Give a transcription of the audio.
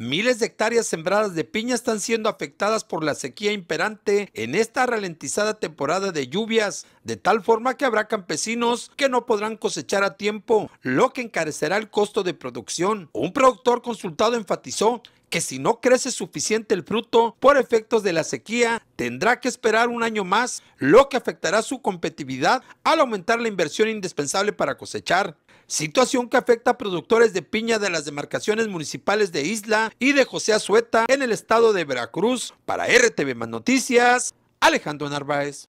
Miles de hectáreas sembradas de piña están siendo afectadas por la sequía imperante en esta ralentizada temporada de lluvias, de tal forma que habrá campesinos que no podrán cosechar a tiempo, lo que encarecerá el costo de producción. Un productor consultado enfatizó que si no crece suficiente el fruto por efectos de la sequía, tendrá que esperar un año más, lo que afectará su competitividad al aumentar la inversión indispensable para cosechar situación que afecta a productores de piña de las demarcaciones municipales de Isla y de José Azueta en el estado de Veracruz. Para RTV Más Noticias, Alejandro Narváez.